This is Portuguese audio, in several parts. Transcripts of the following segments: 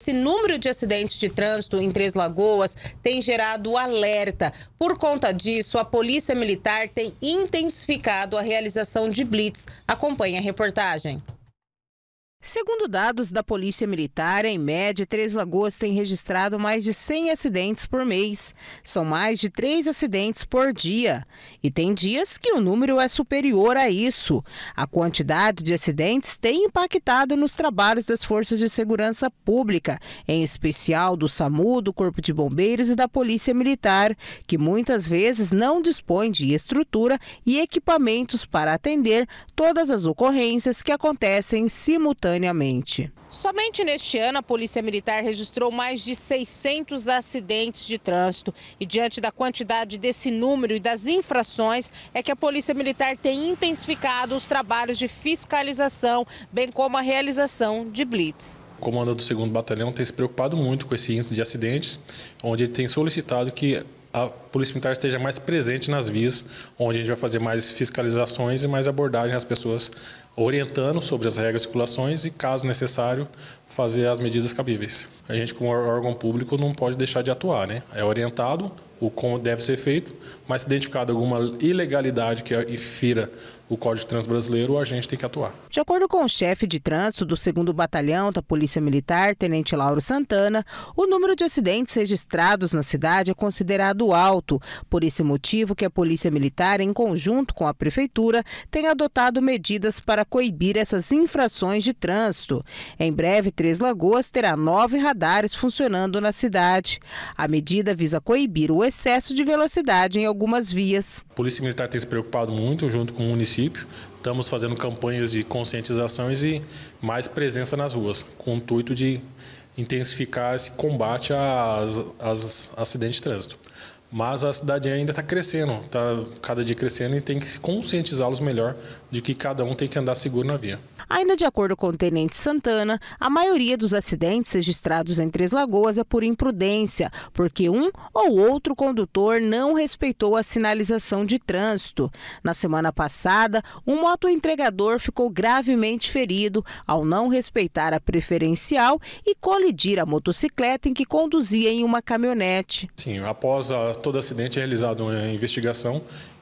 Esse número de acidentes de trânsito em Três Lagoas tem gerado alerta. Por conta disso, a Polícia Militar tem intensificado a realização de blitz. Acompanhe a reportagem. Segundo dados da Polícia Militar, em média, Três Lagoas tem registrado mais de 100 acidentes por mês. São mais de 3 acidentes por dia. E tem dias que o número é superior a isso. A quantidade de acidentes tem impactado nos trabalhos das forças de segurança pública, em especial do SAMU, do Corpo de Bombeiros e da Polícia Militar, que muitas vezes não dispõe de estrutura e equipamentos para atender todas as ocorrências que acontecem simultaneamente Somente neste ano, a Polícia Militar registrou mais de 600 acidentes de trânsito. E diante da quantidade desse número e das infrações, é que a Polícia Militar tem intensificado os trabalhos de fiscalização, bem como a realização de blitz. O comando do 2 Batalhão tem se preocupado muito com esse índice de acidentes, onde ele tem solicitado que a Polícia Militar esteja mais presente nas vias, onde a gente vai fazer mais fiscalizações e mais abordagem às pessoas, orientando sobre as regras de circulações e, caso necessário, fazer as medidas cabíveis. A gente, como órgão público, não pode deixar de atuar, né? É orientado o como deve ser feito, mas se identificado alguma ilegalidade que infira o Código Transbrasileiro, a gente tem que atuar. De acordo com o chefe de trânsito do 2 Batalhão da Polícia Militar, Tenente Lauro Santana, o número de acidentes registrados na cidade é considerado alto. Por esse motivo que a Polícia Militar, em conjunto com a Prefeitura, tem adotado medidas para coibir essas infrações de trânsito. Em breve, Três Lagoas terá nove radares funcionando na cidade. A medida visa coibir o excesso de velocidade em algumas vias. A Polícia Militar tem se preocupado muito, junto com o município, município. Estamos fazendo campanhas de conscientizações e mais presença nas ruas, com o intuito de intensificar esse combate aos acidentes de trânsito. Mas a cidade ainda está crescendo, está cada dia crescendo e tem que se conscientizá-los melhor de que cada um tem que andar seguro na via. Ainda de acordo com o Tenente Santana, a maioria dos acidentes registrados em Três Lagoas é por imprudência, porque um ou outro condutor não respeitou a sinalização de trânsito. Na semana passada, um motoentregador ficou gravemente ferido ao não respeitar a preferencial e colidir a motocicleta em que conduzia em uma caminhonete. Sim, após a todo acidente é realizada uma investigação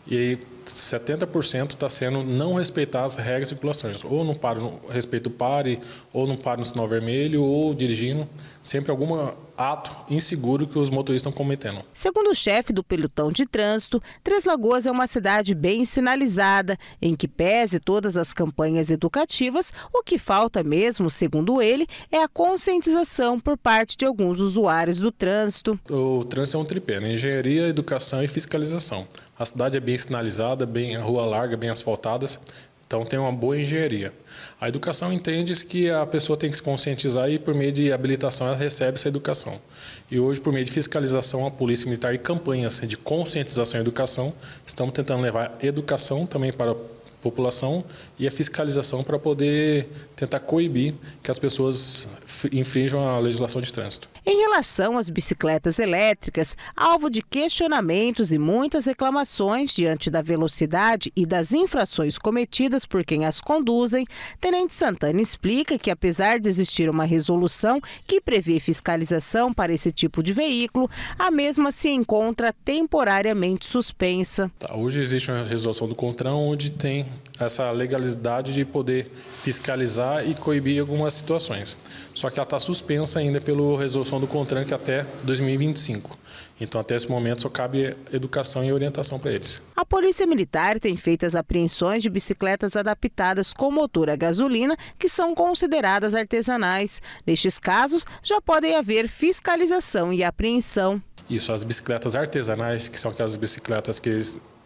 e 70% está sendo não respeitar as regras de circulações. Ou não paro, no respeito pare, ou não paro no sinal vermelho, ou dirigindo. Sempre algum ato inseguro que os motoristas estão cometendo. Segundo o chefe do pelotão de trânsito, Três Lagoas é uma cidade bem sinalizada, em que pese todas as campanhas educativas, o que falta mesmo, segundo ele, é a conscientização por parte de alguns usuários do trânsito. O trânsito é um tripé, né? engenharia, educação e fiscalização. A cidade é bem sinalizada, bem, a rua larga, bem asfaltadas. Então tem uma boa engenharia. A educação entende que a pessoa tem que se conscientizar e por meio de habilitação ela recebe essa educação. E hoje por meio de fiscalização, a polícia militar e campanhas assim, de conscientização e educação, estamos tentando levar educação também para a população e a fiscalização para poder tentar coibir que as pessoas infringam a legislação de trânsito relação às bicicletas elétricas, alvo de questionamentos e muitas reclamações diante da velocidade e das infrações cometidas por quem as conduzem, Tenente Santana explica que, apesar de existir uma resolução que prevê fiscalização para esse tipo de veículo, a mesma se encontra temporariamente suspensa. Tá, hoje existe uma resolução do CONTRAN onde tem essa legalidade de poder fiscalizar e coibir algumas situações. Só que ela está suspensa ainda pela resolução do CONTRAN que é até 2025. Então, até esse momento, só cabe educação e orientação para eles. A Polícia Militar tem feito as apreensões de bicicletas adaptadas com motor a gasolina, que são consideradas artesanais. Nestes casos, já podem haver fiscalização e apreensão. Isso, as bicicletas artesanais, que são aquelas bicicletas que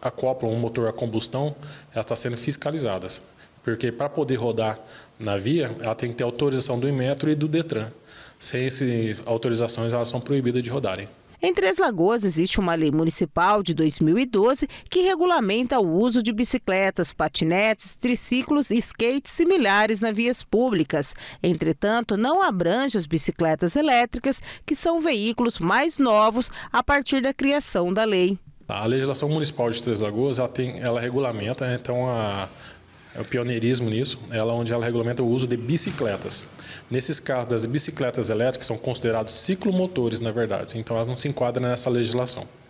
acoplam um motor a combustão, está sendo fiscalizadas. Porque para poder rodar na via, ela tem que ter autorização do Inmetro e do Detran. Sem essas autorizações, elas são proibidas de rodarem. Em Três Lagoas existe uma lei municipal de 2012 que regulamenta o uso de bicicletas, patinetes, triciclos e skates similares nas vias públicas. Entretanto, não abrange as bicicletas elétricas, que são veículos mais novos a partir da criação da lei. A legislação municipal de Três Lagoas, ela, tem, ela regulamenta, né? então a, é o pioneirismo nisso, ela onde ela regulamenta o uso de bicicletas. Nesses casos as bicicletas elétricas são considerados ciclomotores, na verdade, então elas não se enquadram nessa legislação.